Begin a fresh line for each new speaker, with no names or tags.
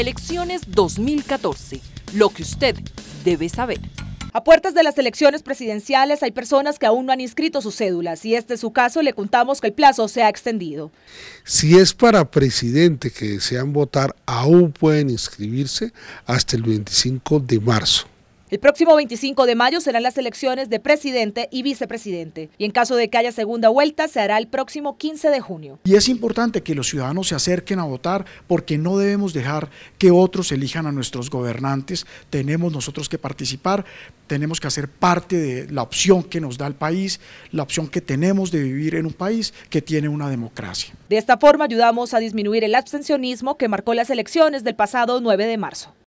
Elecciones 2014. Lo que usted debe saber. A puertas de las elecciones presidenciales hay personas que aún no han inscrito sus cédulas y este es su caso le contamos que el plazo se ha extendido.
Si es para presidente que desean votar, aún pueden inscribirse hasta el 25
de marzo.
El próximo 25 de mayo serán las elecciones de presidente y vicepresidente y en caso de que haya segunda vuelta se hará el próximo 15 de junio.
Y es importante que los ciudadanos se acerquen a votar porque no debemos dejar que otros elijan a nuestros gobernantes, tenemos nosotros que participar, tenemos que hacer parte de la opción que nos da el país, la opción que tenemos de vivir en un país que tiene una democracia.
De esta forma ayudamos a disminuir el abstencionismo que marcó las elecciones del pasado 9 de marzo.